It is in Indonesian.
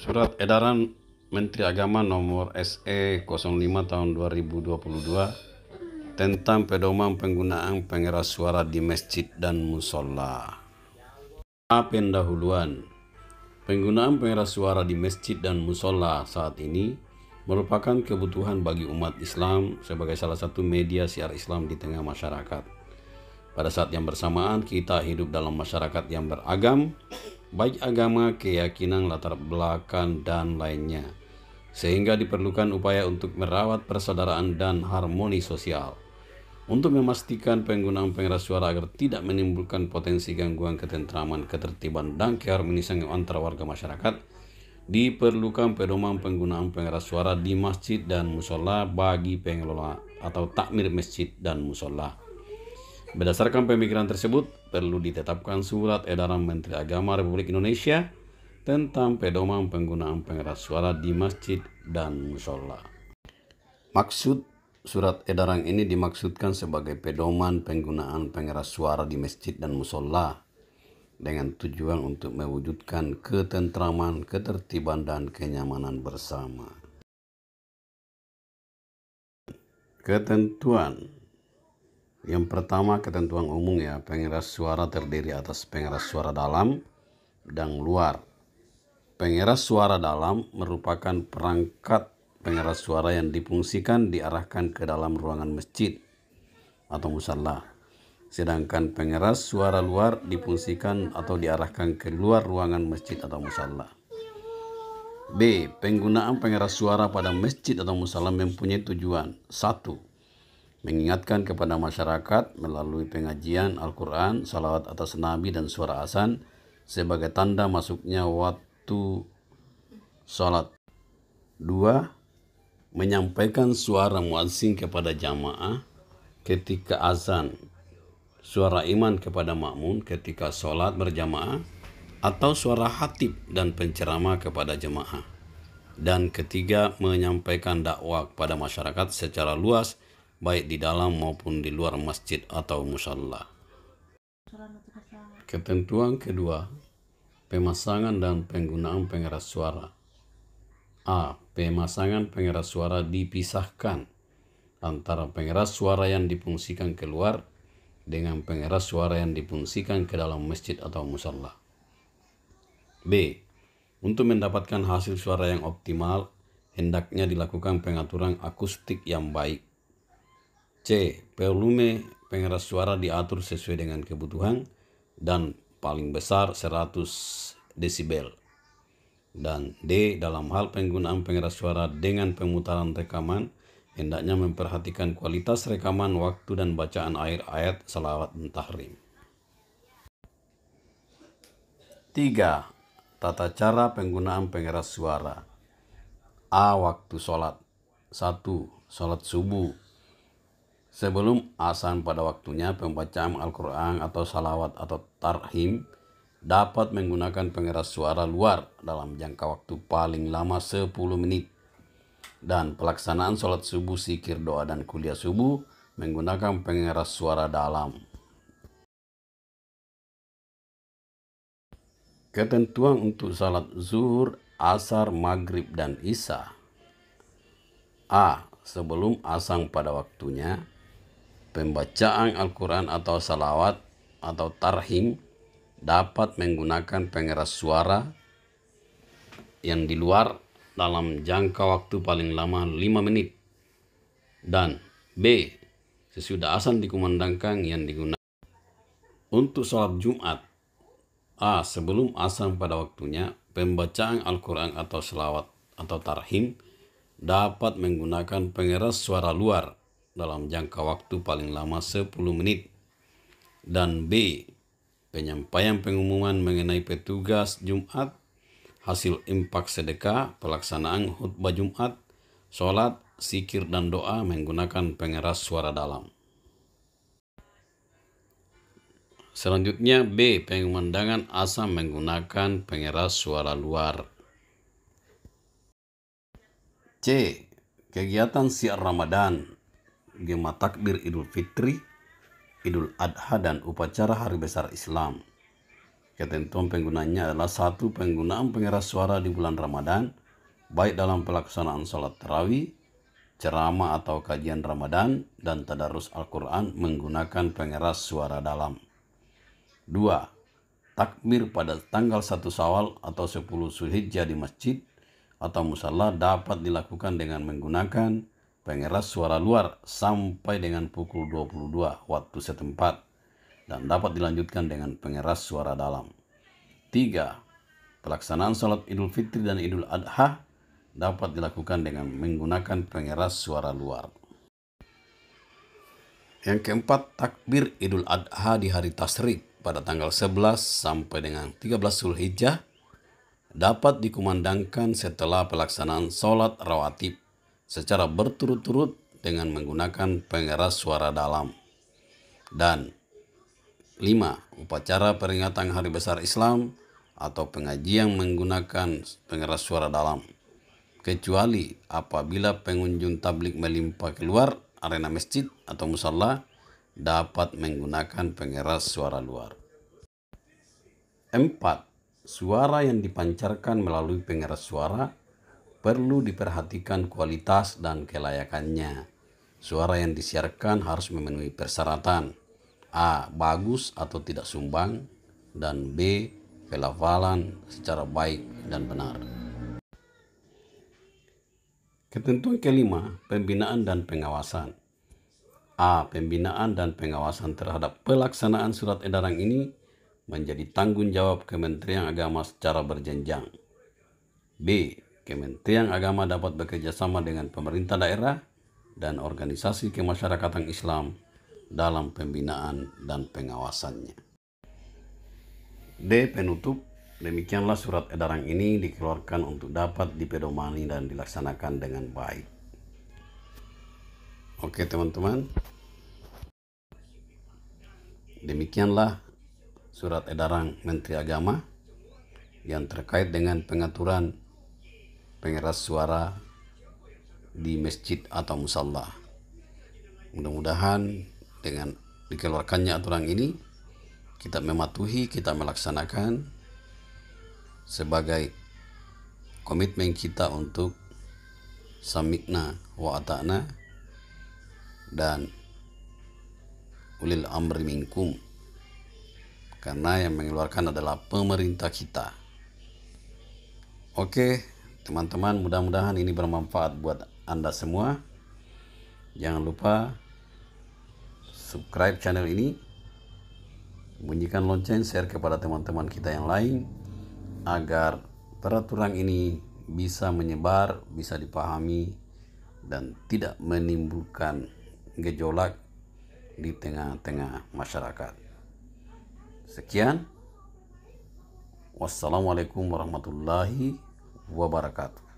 Surat Edaran Menteri Agama nomor SE 05 tahun 2022 tentang pedoman penggunaan pengeras suara di masjid dan musola. A. Pendahuluan Penggunaan pengeras suara di masjid dan musola saat ini merupakan kebutuhan bagi umat Islam sebagai salah satu media siar Islam di tengah masyarakat. Pada saat yang bersamaan, kita hidup dalam masyarakat yang beragam, baik agama, keyakinan, latar belakang, dan lainnya, sehingga diperlukan upaya untuk merawat persaudaraan dan harmoni sosial. Untuk memastikan penggunaan pengeras suara agar tidak menimbulkan potensi gangguan ketentraman, ketertiban, dan keharmonisan antara warga masyarakat, diperlukan pedoman penggunaan pengeras suara di masjid dan musola bagi pengelola atau takmir masjid dan musola. Berdasarkan pemikiran tersebut, perlu ditetapkan surat edaran Menteri Agama Republik Indonesia tentang pedoman penggunaan pengeras suara di masjid dan musola. Maksud surat edaran ini dimaksudkan sebagai pedoman penggunaan pengeras suara di masjid dan musola dengan tujuan untuk mewujudkan ketentraman, ketertiban, dan kenyamanan bersama. Ketentuan yang pertama ketentuan umum ya, pengeras suara terdiri atas pengeras suara dalam dan luar. Pengeras suara dalam merupakan perangkat pengeras suara yang difungsikan diarahkan ke dalam ruangan masjid atau musalla. Sedangkan pengeras suara luar difungsikan atau diarahkan ke luar ruangan masjid atau musalla. B. Penggunaan pengeras suara pada masjid atau musala mempunyai tujuan. satu mengingatkan kepada masyarakat melalui pengajian Al-Quran, salawat atas Nabi dan suara asan sebagai tanda masuknya waktu sholat. Dua, menyampaikan suara muazzin kepada jamaah ketika azan, suara iman kepada makmun ketika sholat berjamaah, atau suara hatib dan penceramah kepada jemaah. Dan ketiga, menyampaikan dakwah kepada masyarakat secara luas, baik di dalam maupun di luar masjid atau musyalla. Ketentuan kedua, pemasangan dan penggunaan pengeras suara. A. Pemasangan pengeras suara dipisahkan antara pengeras suara yang dipungsikan keluar dengan pengeras suara yang dipungsikan ke dalam masjid atau musalla. B. Untuk mendapatkan hasil suara yang optimal, hendaknya dilakukan pengaturan akustik yang baik. C. Volume pengeras suara diatur sesuai dengan kebutuhan dan paling besar 100 desibel. Dan D. Dalam hal penggunaan pengeras suara dengan pemutaran rekaman, hendaknya memperhatikan kualitas rekaman waktu dan bacaan air ayat salawat dan tahrim. 3. Tata cara penggunaan pengeras suara A. Waktu sholat 1. Sholat subuh Sebelum asan pada waktunya, pembacaan Al-Quran atau salawat atau tarhim dapat menggunakan pengeras suara luar dalam jangka waktu paling lama 10 menit. Dan pelaksanaan sholat subuh, sikir, doa, dan kuliah subuh menggunakan pengeras suara dalam. Ketentuan untuk salat zuhur, asar, maghrib, dan isya. A. Sebelum asang pada waktunya, pembacaan Al-Quran atau salawat atau tarhim dapat menggunakan pengeras suara yang di luar dalam jangka waktu paling lama 5 menit. Dan B. Sesudah asan dikumandangkan yang digunakan untuk sholat Jumat. A. Sebelum asan pada waktunya, pembacaan Al-Quran atau salawat atau tarhim dapat menggunakan pengeras suara luar dalam jangka waktu paling lama 10 menit. Dan B. Penyampaian pengumuman mengenai petugas Jumat, hasil impak sedekah, pelaksanaan khutbah Jumat, sholat, sikir dan doa menggunakan pengeras suara dalam. Selanjutnya B. Pengumandangan asam menggunakan pengeras suara luar. C. Kegiatan siar Ramadan Gema Takbir Idul Fitri, Idul Adha dan upacara hari besar Islam. Ketentuan penggunanya adalah satu penggunaan pengeras suara di bulan Ramadan, baik dalam pelaksanaan sholat terawih, ceramah atau kajian Ramadan, dan tadarus Al-Quran menggunakan pengeras suara dalam. Dua, Takbir pada tanggal 1 Sawal atau 10 suhijjah di masjid atau musallah dapat dilakukan dengan menggunakan pengeras suara luar sampai dengan pukul 22 waktu setempat dan dapat dilanjutkan dengan pengeras suara dalam. 3. Pelaksanaan sholat Idul Fitri dan Idul Adha dapat dilakukan dengan menggunakan pengeras suara luar. Yang keempat, takbir Idul Adha di hari Tasrik pada tanggal 11 sampai dengan 13 Zulhijjah dapat dikumandangkan setelah pelaksanaan sholat rawatib secara berturut-turut dengan menggunakan pengeras suara dalam. Dan 5. Upacara peringatan Hari Besar Islam atau pengajian menggunakan pengeras suara dalam. Kecuali apabila pengunjung tablik melimpah keluar arena masjid atau musalla dapat menggunakan pengeras suara luar. empat Suara yang dipancarkan melalui pengeras suara perlu diperhatikan kualitas dan kelayakannya. Suara yang disiarkan harus memenuhi persyaratan A. Bagus atau tidak sumbang dan B. Pelafalan secara baik dan benar. Ketentuan kelima, pembinaan dan pengawasan. A. Pembinaan dan pengawasan terhadap pelaksanaan surat edaran ini menjadi tanggung jawab Kementerian Agama secara berjenjang. B. Kementerian Agama dapat bekerja sama dengan pemerintah daerah dan organisasi kemasyarakatan Islam dalam pembinaan dan pengawasannya. D. Penutup Demikianlah surat edaran ini dikeluarkan untuk dapat dipedomani dan dilaksanakan dengan baik. Oke teman-teman. Demikianlah surat edaran Menteri Agama yang terkait dengan pengaturan pengeras suara di masjid atau musalla. Mudah-mudahan dengan dikeluarkannya aturan ini kita mematuhi, kita melaksanakan sebagai komitmen kita untuk samikna wa ata'na dan ulil amri minkum karena yang mengeluarkan adalah pemerintah kita. Oke, Teman-teman, mudah-mudahan ini bermanfaat buat Anda semua. Jangan lupa subscribe channel ini. Bunyikan lonceng, share kepada teman-teman kita yang lain agar peraturan ini bisa menyebar, bisa dipahami dan tidak menimbulkan gejolak di tengah-tengah masyarakat. Sekian. Wassalamualaikum warahmatullahi wabarakatuh wabarakatuh